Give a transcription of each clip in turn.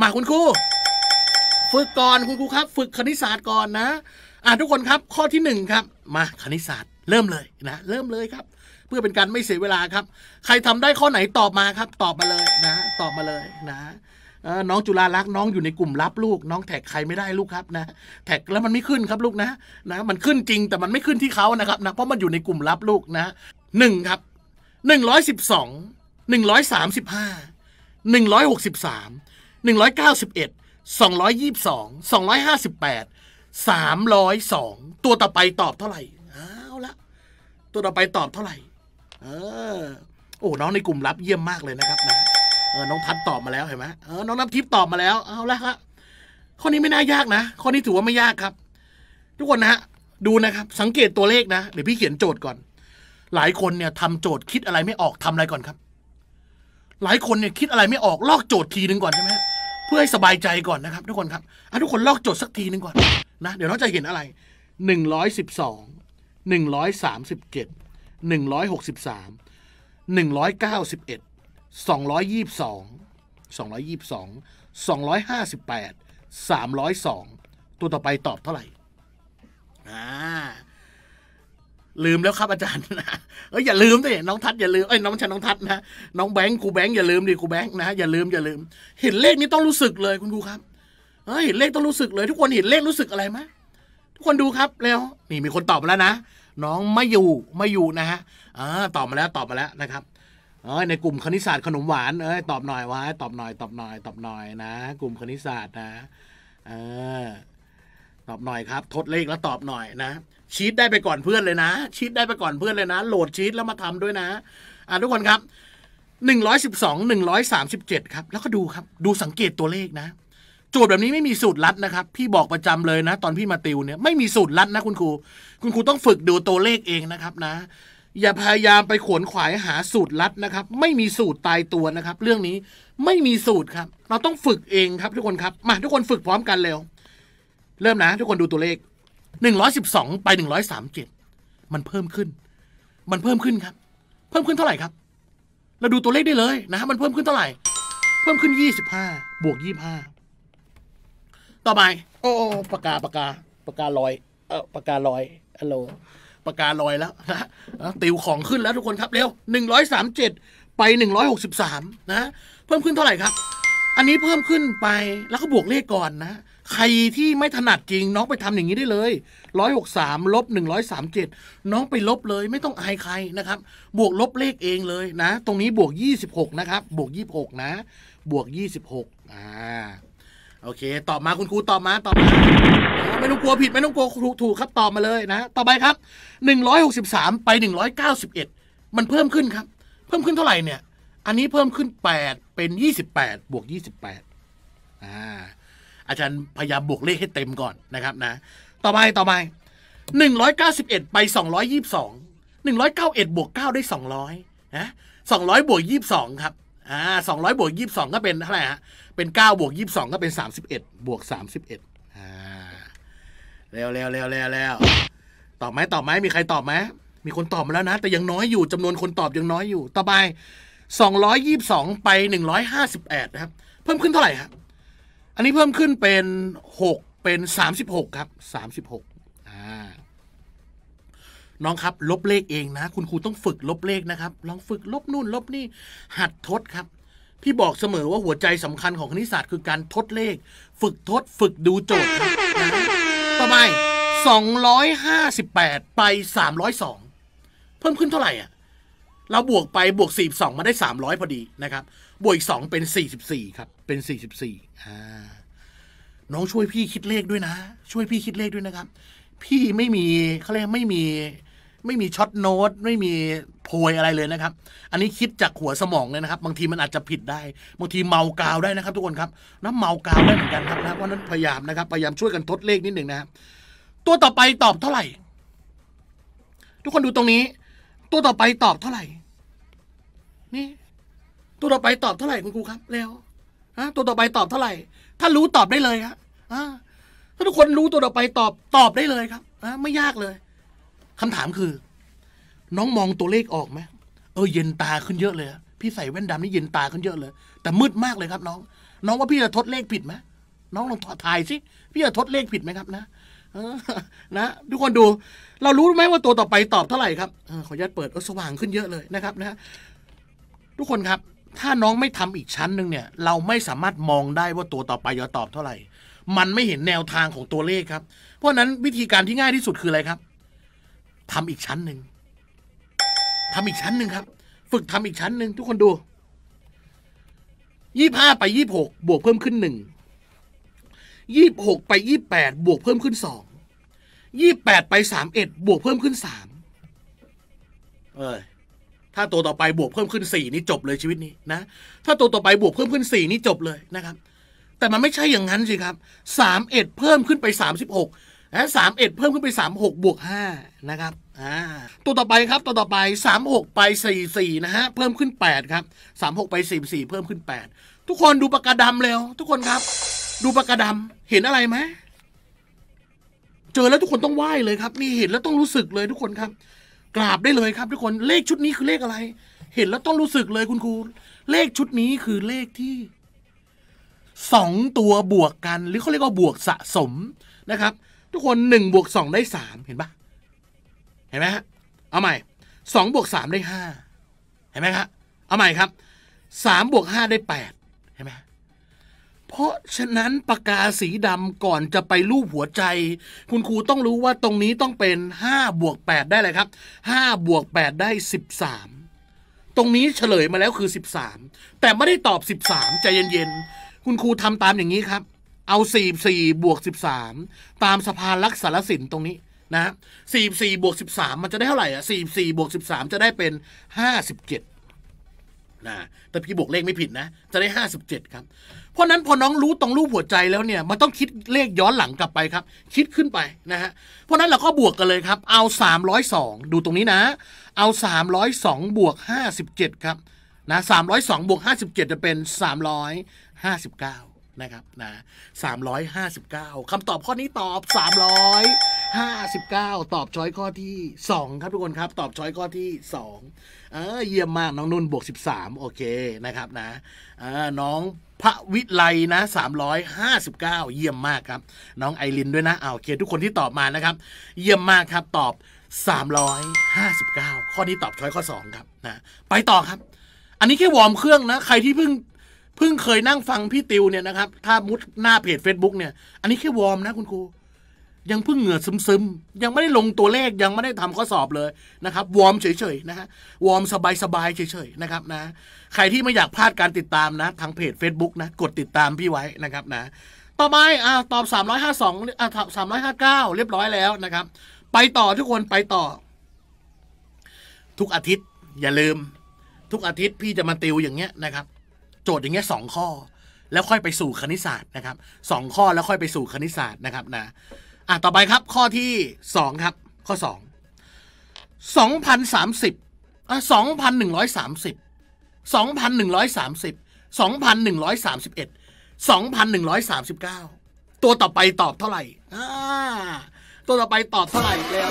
มาคุณครูฝึกก่อน คุณครูครับ ฝึกคณิตศาสตร์ก่อนนะ อ่าทุกคนครับข้อที่ 1 ครับ มาคณิตศาสตร์เริ่มเลยนะ เริ่มเลยครับ เพื่อเป็นการไม่เสียเวลาครับ ใครทำได้ข้อไหน ตอบมาครับ ตอบมาเลยนะ ตอบมาเลยนะน้องจุฬาลักษณ์น้องอยู่ในกลุ่มรับลูก น้องแท็กใครไม่ได้ลูกครับนะแท็กแล้วมันไม่ขึ้นครับลูกนะนะ มันขึ้นจริงแต่มันไม่ขึ้นที่เขานะครับนะเพราะมันอยู่ในกลุ่มรับลูกนะหนึ่งครับหนึ่งร้อยสิบสองหนึ่งร้อยสามสิบห้าหนึ่งร้อยหกสิบสาม191 222 258 302ตัวต่อไปตอบเท่าไหร่ เอาละตัวต่อไปตอบเท่าไหร่ เออ โอ้ น้องในกลุ่มรับเยี่ยมมากเลยนะครับนะ เออ น้องทัดตอบมาแล้วเห็นไหมเออ น้องน้ำทิพย์ตอบมาแล้ว เอาละครับข้อนี้ไม่น่ายากนะ ข้อนี้ถือว่าไม่ยากครับ ทุกคนนะฮะ ดูนะครับ สังเกตตัวเลขนะ เดี๋ยวพี่เขียนโจทย์ก่อน หลายคนเนี่ยทำโจทย์คิดอะไรไม่ออกทำอะไรก่อนครับ หลายคนเนี่ยคิดอะไรไม่ออกลอกโจทย์ทีนึงก่อนใช่ไหมื่อให้สบายใจก่อนนะครับ ทุกคนครับอ่ะทุกคนลอกโจทย์สักทีหนึ่งก่อนนะเดี๋ยวเราจะเห็นอะไร 112 137 163 191 222 222 258 302 ตัวต่อไปตอบเท่าไหร่อ่าลืมแล้วครับอาจารย์นะเอ้ยอย่าลืมดิน้องทัศน์อย่าลืม เอ้ยน้องชันน้องทัศน์นะน้องแบงค์ครูแบงค์อย่าลืมดิครูแบงค์นะอย่าลืมอย่าลืมเห็นเลขนี้ต้องรู้สึกเลยคุณครูครับเฮ้ยเลขต้องรู้สึกเลย ทุกคนเห็นเลขรู้สึกอะไรไหมทุกคนดูครับแล้วนี่มีคนตอบมาแล้วนะ น้องไม่อยู่ไม่อยู่นะฮะอ่าตอบมาแล้วตอบมาแล้วนะครับ เอ้ยในกลุ่มคณิตศาสตร์ขนมหวานเอ้ยตอบหน่อยวะตอบหน่อยตอบหน่อยตอบหน่อยนะ กลุ่มคณิตศาสตร์นะ เออ ตอบหน่อยครับทดเลขแล้วตอบหน่อยนะชีตได้ไปก่อนเพื่อนเลยนะชีตได้ไปก่อนเพื่อนเลยนะ โหลดชีตแล้วมาทำด้วยนะ อ่าทุกคนครับหนึ่งร้อยสิบสองหนึ่งร้อยสามสิบเจ็ดครับ แล้วก็ดูครับดูสังเกตตัวเลขนะจทย์แบบนี้ไม่มีสูตรลัดนะครับ พี่บอกประจำเลยนะ ตอนพี่มาติวเนี่ยไม่มีสูตรลัดนะคุณครู คุณครูต้องฝึกดูตัวเลขเองนะครับนะ อย่าพยายามไปขวนขวายหาสูตรลัดนะครับ ไม่มีสูตรตายตัวนะครับ เรื่องนี้ไม่มีสูตรครับ เราต้องฝึกเองครับทุกคนครับมาทุกคนฝึกพร้อมกันเร็วเริ่มนะ ทุกคนดูตัวเลขหนึ่งร้อยสิบสองไปหนึ่งร้อยสามเจ็ดมันเพิ่มขึ้น มันเพิ่มขึ้นครับ เพิ่มขึ้นเท่าไหร่ครับเราดูตัวเลขได้เลยนะฮะมันเพิ่มขึ้นเท่าไหร่ เพิ่มขึ้นยี่สิบห้าบวกยี่ห้าต่อไป โอ้ปากกาปากกาปากกาลอย เออปากกาลอยฮัลโหลปากกาลอยแล้วนะติวของขึ้นแล้วทุกคนครับเร็วหนึ่งร้อยสามเจ็ดไปหหนึ่งร้อยกสิบสามนะ เพิ่มขึ้นเท่าไหร่ครับ อันนี้เพิ่มขึ้นไปแล้วก็บวกเลขก่อนนะใครที่ไม่ถนัดจริงน้องไปทำอย่างนี้ได้เลย ร้อยหกสามลบหนึ่งร้อยสามเจ็ดน้องไปลบเลย ไม่ต้องอายใครนะครับ บวกลบเลขเองเลยนะ ตรงนี้บวกยี่สิบหกนะครับบวกยี่หกนะบวกยี่สิบหกอ่า โอเคตอบมาคุณครูตอบมาตอบมาไม่ต้องกลัวผิดไม่ต้องกลัวถูกถูกครับตอบมาเลยนะต่อไปครับหหนึ่งร้อยกสิบสามไปหนึ่งร้้อยเเกาสิบอ็ดมันเพิ่มขึ้นครับ เพิ่มขึ้นเท่าไหร่เนี่ย อันนี้เพิ่มขึ้นแปดเป็นยี่สิบแปดบวกยี่สิบแปดอ่าอาจารย์พยายามบวกเลขให้เต็มก่อนนะครับนะ ต่อไปต่อไปหนึ่งร้อยเก้าสิบเอ็ดไปสองร้อยยี่สิบสองหนึ่งร้อยเก้าเอ็ดบวกเก้าได้สองร้อยนะสองร้อยบวกยี่สิบสองครับ อ่าสองร้อยบวกยี่สิบสองก็เป็นเท่าไหร่ฮะ เป็นเก้าบวกยี่สิบสองก็เป็นสามสิบเอ็ดบวกสามสิบเอ็ดอ่าเร็วเร็วเร็วเร็วเร็วตอบไหมตอบไหมมีใครตอบไหมมีคนตอบมาแล้วนะ แต่ยังน้อยอยู่จำนวนคนตอบยังน้อยอยู่ ต่อไปสองร้อยยี่สิบสองไปหนึ่งร้อยห้าสิบแปดนะครับ เพิ่มขึ้นเท่าไหร่ครับอันนี้เพิ่มขึ้นเป็นหกเป็นสามิบหกครับสามิบหกอ่าน้องครับลบเลขเองนะ คุณครูต้องฝึกลบเลขนะครับ ลองฝึกลบนู่น ลบนี่ หัดทดครับ พี่บอกเสมอว่าหัวใจสำคัญของคณิตศาสตร์คือการทดเลข ฝึกทดฝึกดูโจทย์ับต่อไป 258 ไป 302 เพิ่มขึ้นเท่าไหร่อ่ะ เราบวกไปบวก 42มาได้ 300 พอดีนะครับบวกอีกสองเป็นสี่สิบสี่ครับ เป็นสี่สิบสี่น้องช่วยพี่คิดเลขด้วยนะ ช่วยพี่คิดเลขด้วยนะครับ พี่ไม่มีเขาเรียกไม่มี ไม่มีช็อตโน้ต ไม่มีโพยอะไรเลยนะครับ อันนี้คิดจากหัวสมองเลยนะครับ บางทีมันอาจจะผิดได้บางทีเมากาวได้นะครับ ทุกคนครับน้ำเมากาวได้เหมือนกันครับนะเพราะนั้นพยายามนะครับพยายามช่วยกันทดเลขนิดหนึ่งนะครับตัวต่อไปตอบเท่าไหร่ ทุกคนดูตรงนี้ ตัวต่อไปตอบเท่าไหร่นี่ตัวต่อไปตอบเท่าไหร่คุณครูครับ แล้วฮะตัวต่อไปตอบเท่าไหร่ ถ้ารู้ตอบได้เลยครับถ้าทุกคนรู้ตัวต่อไปตอบตอบได้เลยครับไม่ยากเลย คำถามคือ น้องมองตัวเลขออกไหมเออ เย็นตาขึ้นเยอะเลยพี่ใส่แว่นดำนี่เย็นตาขึ้นเยอะเลย แต่มืดมากเลยครับ น้อง น้องว่าพี่จะทดเลขผิดไหมน้องลองถ่ายสิพี่จะทดเลขผิดไหมครับนะนะทุกคนดู เรารู้ไหมว่าตัวต่อไปตอบเท่าไหร่ ครับขออนุญาตเปิดสว่างขึ้นเยอะเลยนะครับ นะทุกคนครับถ้าน้องไม่ทำอีกชั้นหนึ่งเนี่ย เราไม่สามารถมองได้ว่าตัวต่อไปจะตอบเท่าไหร่ มันไม่เห็นแนวทางของตัวเลขครับ เพราะนั้นวิธีการที่ง่ายที่สุดคืออะไรครับ ทำอีกชั้นหนึ่งทำอีกชั้นหนึ่งครับ ฝึกทำอีกชั้นหนึ่งทุกคนดูยี่ห้าไปยี่หกบวกเพิ่มขึ้นหนึ่งยี่หกไปยี่แปดบวกเพิ่มขึ้นสองยี่แปดไปสามเอ็ดบวกเพิ่มขึ้นสามเอ้ยถ้าตัวต่อไปบวกเพิ่มขึ้น4นี่จบเลยชีวิตนี้นะ ถ้าตัวต่อไปบวกเพิ่มขึ้น4นี่จบเลยนะครับ แต่มันไม่ใช่อย่างนั้นสิครับ3เอ็ดเพิ่มขึ้นไป36และสามเอ็ดเพิ่มขึ้นไป 36บวกานะครับ อ่า ตัวต่อไปครับ ตัวต่อไป36ไป44นะฮะเพิ่มขึ้น8ครับ36ไป44เพิ่มขึ้น 8 ทุกคนดูปากกาดำแล้วทุกคนครับ ดูปากกาดำเห็นอะไรไหมเจอแล้วทุกคนต้องไหว้เลยครับ นี่เห็นแล้วต้องรู้สึกเลยทุกคนครับกราบได้เลยครับทุกคนเลขชุดนี้คือเลขอะไร เห็นแล้วต้องรู้สึกเลยคุณครูเลขชุดนี้คือเลขที่สองตัวบวกกัน หรือเขาเรียกว่าบวกสะสมนะครับ ทุกคนหนึ่งบวกสองได้สามเห็นปะเห็นไหมฮะเอาใหม่สองบวกสามได้ห้าเห็นไหมครับเอาใหม่ครับสามบวกห้าได้แปดเพราะฉะนั้นปากกาสีดำก่อนจะไปรูปหัวใจ คุณครูต้องรู้ว่าตรงนี้ต้องเป็น5บวก 8ได้เลยครับ5บวก8ได้13 ตรงนี้เฉลยมาแล้วคือ 13 แต่ไม่ได้ตอบ 13ใจเย็นๆคุณครูทำตามอย่างนี้ครับ เอา44บวก13 ตามสะพานลักษารสินตรงนี้นะ 44บวก13 มันจะได้เท่าไหร่อ่ะ44บวก13 จะได้เป็น57นะแต่พี่บวกเลขไม่ผิดนะ จะได้ 57ครับ เพราะนั้นพอน้องรู้ตรงรูปหัวใจแล้วเนี่ย มันต้องคิดเลขย้อนหลังกลับไปครับ คิดขึ้นไปนะฮะ เพราะนั้นเราก็บวกกันเลยครับ เอา 302 ดูตรงนี้นะ เอา 302บวก57 ครับ นะ302บวก57 จะเป็น 359นะครับนะ359คำตอบข้อนี้ตอบ 3 59 ตอบช้อยข้อที่ 2 ครับทุกคนครับตอบช้อยข้อที่ 2เออเยี่ยมมากน้องนุ่นบวก13โอเคนะครับนะน้องพระวิไลนะ 359 เยี่ยมมากครับน้องไอรินด้วยนะเอาโอเค ทุกคนที่ตอบมานะครับ เยี่ยมมากครับตอบ 359 ข้อนี้ตอบช้อยข้อ2ครับนะไปต่อครับ อันนี้แค่วอร์มเครื่องนะ ใครที่เพิ่งเพิ่งเคยนั่งฟังพี่ติวเนี่ยนะครับถ้ามุดหน้าเพจ Facebook เนี่ยอันนี้แค่วอร์มนะคุณครูยังเพิ่งเหงื่อซึมๆ ยังไม่ได้ลงตัวเลข ยังไม่ได้ทำข้อสอบเลยนะครับวอร์มเฉยๆนะฮะวอร์มสบายๆเฉยๆ นะครับนะ ใครที่ไม่อยากพลาดการติดตามนะทางเพจ Facebook นะ กดติดตามพี่ไว้นะครับนะ ต่อไปอ่าตอบ 352อ่าอ359 เรียบร้อยแล้วนะครับ ไปต่อทุกคนไปต่อ ทุกอาทิตย์อย่าลืมทุกอาทิตย์ พี่จะมาติวอย่างเงี้ยนะครับ โจทย์อย่างเงี้ยสองข้อ แล้วค่อยไปสู่คณิตศาสตร์นะครับสองข้อแล้วค่อยไปสู่คณิตศาสตร์นะครับนะอ่ะ ต่อไปครับ ข้อที่สองครับ ข้อสองสองพันสามสิบอ่าสองพันหนึ่งร้อยสามสิบสองพันหนึ่งร้อยสามสิบสองพันหนึ่งร้อยสามสิบเอ็ดสองพันหนึ่งร้อยสามสิบเก้าตัวต่อไปตอบเท่าไหร่ อ่าตัวต่อไปตอบเท่าไหร่แล้ว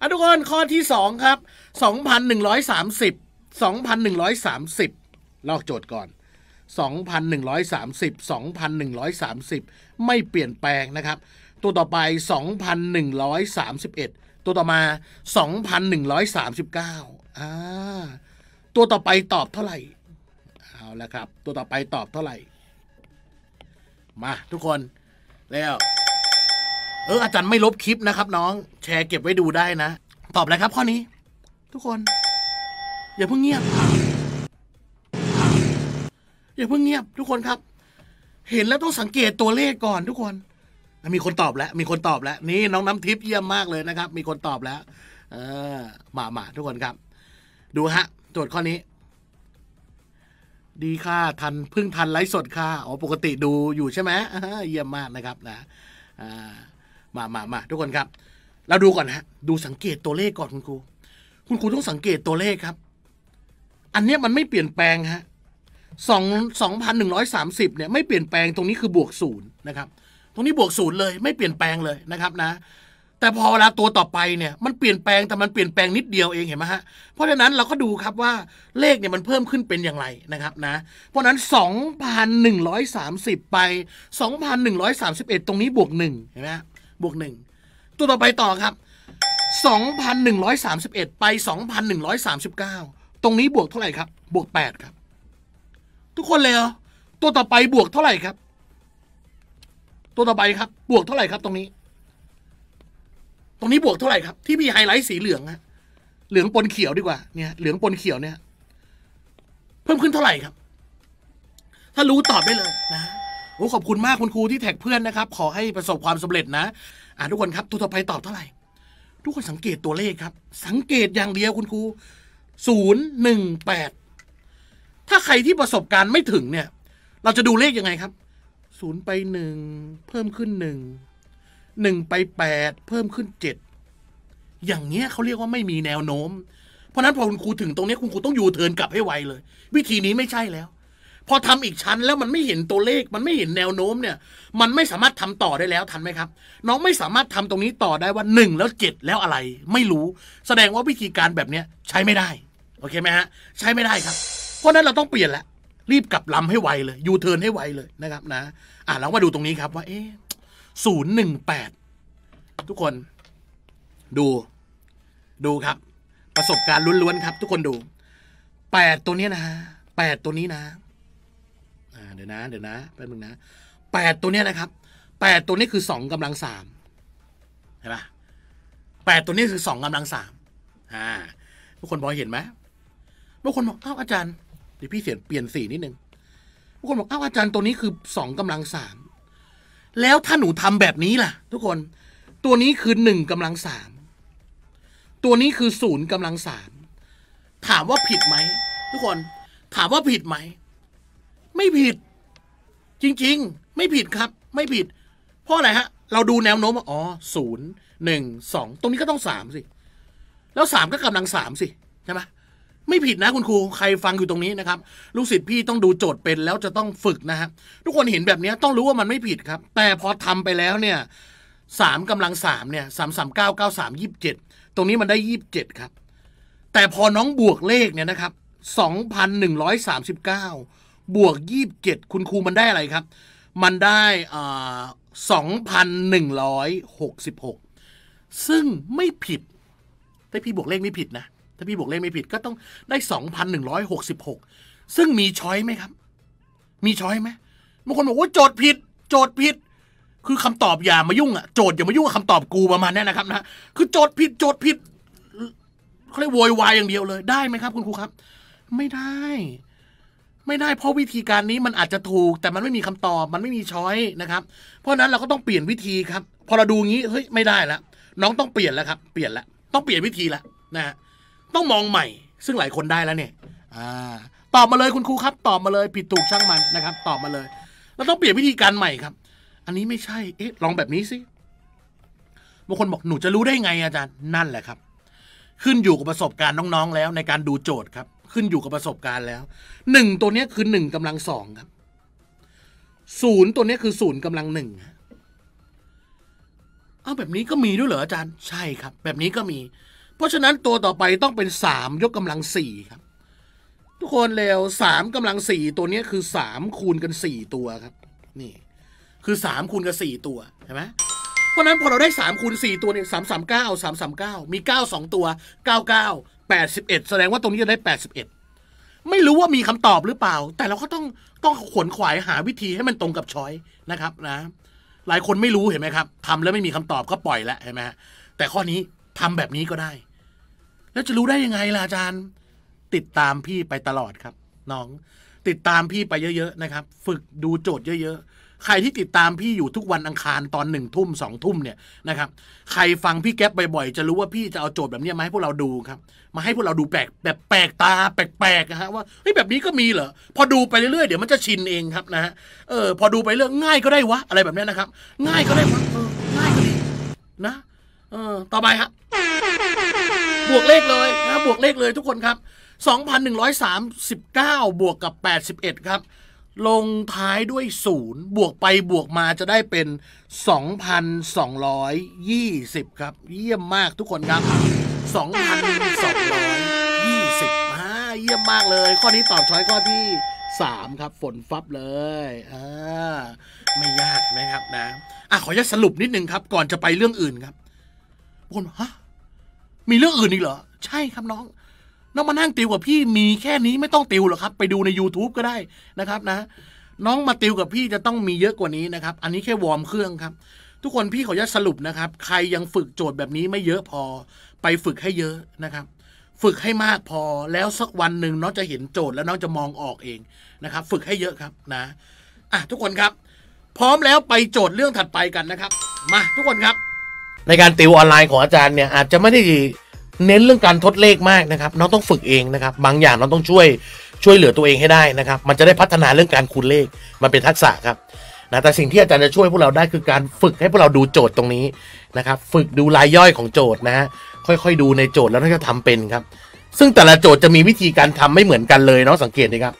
อ่ะทุกคน ข้อที่สองครับสองพันหนึ่งร้อยสามสิบสองพันหนึ่งร้อยสามสิบลอกโจทย์ก่อน2,130 2,130 ไม่เปลี่ยนแปลงนะครับ ตัวต่อไป 2,131 ตัวต่อมา 2,139อ่าตัวต่อไปตอบเท่าไหร่เอาละครับ ตัวต่อไปตอบเท่าไหร่ มาทุกคนแล้ว เอออาจารย์ไม่ลบคลิปนะครับน้อง แชร์เก็บไว้ดูได้นะ ตอบอะไรครับข้อนี้ ทุกคนอย่าเพิ่งเงียบอย่าเพิ่งเงียบ ทุกคนครับ เห็นแล้วต้องสังเกตตัวเลขก่อน ทุกคน มีคนตอบแล้ว มีคนตอบแล้ว นี่น้องน้ำทิพย์เยี่ยมมากเลยนะครับ มีคนตอบแล้ว เออมามาทุกคนครับ ดูฮะ โจทย์ข้อนี้ ดีค่ะทันเพิ่งทันไลฟ์สดค่ะอ๋อปกติดูอยู่ใช่ไหมเยี่ยมมากนะครับ นะมามามาทุกคนครับเราดูก่อนฮะ ดูสังเกตตัวเลขก่อนคุณครู คุณครูต้องสังเกตตัวเลขครับ อันนี้มันไม่เปลี่ยนแปลงฮะสสออองงงพันนหึ่ร้ยามสิบเนี่ยไม่เปลี่ยนแปลงตรงนี้คือบวกศูนย์นะครับตรงนี้บวกศูนย์เลยไม่เปลี่ยนแปลงเลยนะครับนะแต่พอเวลาตัวต่อไปเนี่ยมันเปลี่ยนแปลงแต่มันเปลี่ยนแปลงนิดเดียวเองเห็นไหมฮะเพราะฉะนั้นเราก็ดูครับว่าเลขเนี่ยมันเพิ่มขึ้นเป็นอย่างไรนะครับนะเพราะนั้น2,130 ไป 2,131 ตรงนี้บวก1เห็นไหมบวก 1 ตัวต่อไปต่อครับ2,131 ไป 2,139 ตรงนี้บวกเท่าไหร่ครับ บวก8ครับทุกคนเลยเหรอตัวต่อไปบวกเท่าไหร่ครับ ตัวต่อไปครับ บวกเท่าไหร่ครับตรงนี้ ตรงนี้บวกเท่าไหร่ครับ ที่มีไฮไลท์สีเหลืองอะเหลืองปนเขียวดีกว่าเนี่ยเหลืองปนเขียวเนี่ยเพิ่มขึ้นเท่าไหร่ครับ ถ้ารู้ตอบได้เลยนะโอ้ขอบคุณมากคุณครูที่แท็กเพื่อนนะครับ ขอให้ประสบความสำเร็จนะ อ่าทุกคนครับ ตัวต่อไปตอบเท่าไหร่ทุกคนสังเกตตัวเลขครับ สังเกตอย่างเดียวคุณครูศูนย์หนึ่งแปดถ้าใครที่ประสบการณ์ไม่ถึงเนี่ย เราจะดูเลขยังไงครับ ศูนย์ไปหนึ่งเพิ่มขึ้นหนึ่ง หนึ่งไปแปดเพิ่มขึ้นเจ็ด อย่างเงี้ยเขาเรียกว่าไม่มีแนวโน้ม เพราะนั้นพอคุณครูถึงตรงนี้คุณครูต้องยูเทิร์นกลับให้ไวเลย วิธีนี้ไม่ใช่แล้ว พอทำอีกชั้นแล้วมันไม่เห็นตัวเลขมันไม่เห็นแนวโน้มเนี่ย มันไม่สามารถทำต่อได้แล้วทันไหมครับ น้องไม่สามารถทำตรงนี้ต่อได้ว่าหนึ่งแล้วเจ็ดแล้วอะไร ไม่รู้ แสดงว่าวิธีการแบบเนี้ยใช้ไม่ได้ โอเคไหมฮะ ใช้ไม่ได้ครับเพราะนั้นเราต้องเปลี่ยนและรีบกลับลำให้ไวเลย ยูเทิร์นให้ไวเลยนะครับ นะ อ่ะเรามาดูตรงนี้ครับว่าเอ๊ศูนย์หนึ่งแปดทุกคน ดู ดูครับ ประสบการณ์ล้วนๆครับ ทุกคนดูแปดตัวนี้นะแปดตัวนี้นะอ่าเดี๋ยวนะเดี๋ยวนะแป๊บนึงนะแปดตัวนี้นะครับแปดตัวนี้คือสองกำลังสามเห็นปะแปดตัวนี้คือสองกำลังสามอ่า ทุกคนพอเห็นไหมทุกคนบอกอ้าอาจารย์ดี๋ยวพี่เสียนเปลี่ยนสีนิดนึง ทุกคนบอกอ้าวอาจารย์ตัวนี้คือสองกำลังสาม แล้วถ้าหนูทำแบบนี้ล่ะ ทุกคน ตัวนี้คือหนึ่งกำลังสาม ตัวนี้คือศูนย์กำลังสาม ถามว่าผิดไหมทุกคน ถามว่าผิดไหม ไม่ผิด จริงๆ ไม่ผิดครับ ไม่ผิด เพราะอะไรฮะ เราดูแนวโน้มอ๋อศูนย์หนึ่งสองตรงนี้ก็ต้องสามสิ แล้วสามก็กำลังสามสิใช่ไหมไม่ผิดนะคุณครูใครฟังอยู่ตรงนี้นะครับลูกศิษย์พี่ต้องดูโจทย์เป็นแล้วจะต้องฝึกนะฮะทุกคนเห็นแบบนี้ต้องรู้ว่ามันไม่ผิดครับ แต่พอทำไปแล้วเนี่ยสามกำลังสามเนี่ยสามสามเก้าเก้าสามยี่สิบเจ็ดตรงนี้มันได้ยี่สิบเจ็ดครับแต่พอน้องบวกเลขเนี่ยนะครับสองพันหนึ่งร้อยสามสิบเก้าบวกยี่สิบเจ็ดคุณครูมันได้อะไรครับ มันได้อ่าสองพันหนึ่งร้อยหกสิบหกซึ่งไม่ผิด แต่พี่บวกเลขไม่ผิดนะถ้าพี่บวกเลขไม่ผิดก็ต้องได้สสอองงพันนหหึ่ร้ยกิบหกซึ่งมีช้อยไหมครับ มีช้อยไหมบางคนบอกว่าโจทย์ผิด โจทย์ผิด คือคำตอบอย่ามายุ่งอ่ะ โจทย์อย่ามายุ่งกับคำตอบกูประมาณนี้นะครับนะ คือ โจทย์ผิด โจทย์ผิดเขาเรียกโวยวายอย่างเดียวเลย ได้ไหมครับ คุณครูครับ ไม่ได้ ไม่ได้เพราะวิธีการนี้มันอาจจะถูก แต่มันไม่มีคำตอบ มันไม่มีช้อยนะครับ เพราะนั้นเราก็ต้องเปลี่ยนวิธีครับ พอเราดูงี้ เฮ้ยไม่ได้แล้วน้องต้องเปลี่ยนแล้วครับ เปลี่ยนแล้วต้องเปลี่ยนวิธีแล้วนะฮะต้องมองใหม่ ซึ่งหลายคนได้แล้วเนี่ยอ่าตอบมาเลยคุณครูครับตอบมาเลยผิดถูกช่างมันนะครับตอบมาเลยแล้วต้องเปลี่ยนวิธีการใหม่ครับ อันนี้ไม่ใช่เอ๊ะ ลองแบบนี้สิบางคนบอกหนูจะรู้ได้ไงอาจารย์นั่นแหละครับ ขึ้นอยู่กับประสบการณ์น้องๆ แล้ว ในการดูโจทย์ครับ ขึ้นอยู่กับประสบการณ์แล้วหนึ่งตัวนี้คือหนึ่งกำลังสองครับศูนย์ตัวนี้คือศูนย์กำลังหนึ่งเอาแบบนี้ก็มีด้วยเหรออาจารย์ ใช่ครับ แบบนี้ก็มีเพราะฉะนั้นตัวต่อไปต้องเป็นสามยกกำลังสี่ครับ ทุกคนเร็วสามกำลังสี่ตัวนี้คือสามคูณกันสี่ตัวครับนี่คือสามคูณกับสี่ตัวใช่ไหมเพราะนั้นพอเราได้สามคูณสี่ตัวเนี่ยสามสามเก้าสามสามเก้ามีเก้าสองตัวเก้าเก้าแปดสิบเอ็ดแสดงว่าตรงนี้จะได้แปดสิบเอ็ดไม่รู้ว่ามีคำตอบหรือเปล่า แต่เราก็ต้องต้องขวนขวายหาวิธีให้มันตรงกับช้อยนะครับนะหลายคนไม่รู้เห็นไหมครับทำแล้วไม่มีคำตอบก็ปล่อยละเห็นไหมฮะแต่ข้อนี้ทำแบบนี้ก็ได้แล้วจะรู้ได้ยังไงล่ะอาจารย์ติดตามพี่ไปตลอดครับ น้อง ติดตามพี่ไปเยอะ ๆ นะครับ ฝึกดูโจทย์เยอะๆใครที่ติดตามพี่อยู่ทุกวันอังคารตอนหนึ่งทุ่มสองทุ่มเนี่ยนะครับ ใครฟังพี่แก๊ปบ่อยๆจะรู้ว่าพี่จะเอาโจทย์แบบนี้มาให้พวกเราดูครับ มาให้พวกเราดูแปลกแบบแปลกตา แปลกๆนะฮะว่าเฮ้ยแบบนี้ก็มีเหรอพอดูไปเรื่อยๆเดี๋ยวมันจะชินเองครับนะฮะเออ พอดูไปเรื่อยง่ายก็ได้วะอะไรแบบนี้นะครับ ง่ายก็ได้วะเออง่ายก็ดีนะ เออต่อไปครับบวกเลขเลยนะบวกเลขเลยทุกคนครับ 2,139 บวกกับ 81 ครับ ลงท้ายด้วย0บวกไปบวกมาจะได้เป็น 2,220 ครับ เยี่ยมมากทุกคนครับ2,220ฮ่าเยี่ยมมากเลย ข้อนี้ตอบช้อยข้อที่ 3 ครับ ฝนฟับเลยอ่าไม่ยากไหมครับนะ อ่ะขอจะสรุปนิดนึงครับ ก่อนจะไปเรื่องอื่นครับคนฮะมีเรื่องอื่นอีกเหรอใช่ครับน้อง น้องมานั่งติวกับพี่มีแค่นี้ไม่ต้องติวหรอกครับ ไปดูใน YouTube ก็ได้นะครับนะน้องมาติวกับพี่จะต้องมีเยอะกว่านี้นะครับ อันนี้แค่วอร์มเครื่องครับ ทุกคนพี่ขออนุญาตสรุปนะครับ ใครยังฝึกโจทย์แบบนี้ไม่เยอะพอ ไปฝึกให้เยอะนะครับ ฝึกให้มากพอแล้วสักวันหนึ่งน้องจะเห็นโจทย์แล้วน้องจะมองออกเองนะครับ ฝึกให้เยอะครับนะอ่ะทุกคนครับ พร้อมแล้วไปโจทย์เรื่องถัดไปกันนะครับ มาทุกคนครับในการติวออนไลน์ของอาจารย์เนี่ยอาจจะไม่ได้เน้นเรื่องการทดเลขมากนะครับ น้องต้องฝึกเองนะครับ บางอย่างน้องต้องช่วยช่วยเหลือตัวเองให้ได้นะครับ มันจะได้พัฒนาเรื่องการคูณเลขมันเป็นทักษะครับนะแต่สิ่งที่อาจารย์จะช่วยพวกเราได้คือการฝึกให้พวกเราดูโจทย์ตรงนี้นะครับ ฝึกดูรายย่อยของโจทย์นะฮะค่อยๆดูในโจทย์แล้วนจะทำเป็นครับ ซึ่งแต่ละโจทย์จะมีวิธีการทำไม่เหมือนกันเลยน้องสังเกตดีครับ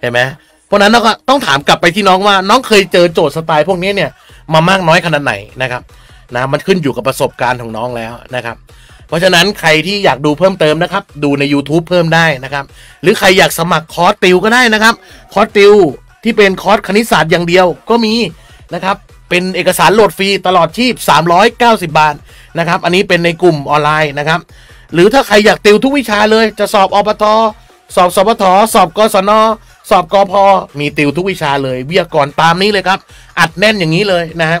เห็นไหมเพราะนั้นน้องก็ต้องถามกลับไปที่น้องว่า น้องเคยเจอโจทย์สไตล์พวกนี้เนี่ยมามากน้อยขนาดไหนนะครับนะมันขึ้นอยู่กับประสบการณ์ของน้องแล้วนะครับ เพราะฉะนั้นใครที่อยากดูเพิ่มเติมนะครับ ดูใน YouTube เพิ่มได้นะครับ หรือใครอยากสมัครคอร์สติวก็ได้นะครับ คอร์สติวที่เป็นคอร์สคณิตศาสตร์อย่างเดียวก็มีนะครับ เป็นเอกสารโหลดฟรีตลอดชีพ 390 บาทนะครับ อันนี้เป็นในกลุ่มออนไลน์นะครับ หรือถ้าใครอยากติวทุกวิชาเลย จะสอบอบอสอบสอพทสอบกศนสอบกพมีติวทุกวิชาเลย วิทยากรตามนี้เลยครับ อัดแน่นอย่างนี้เลยนะครับ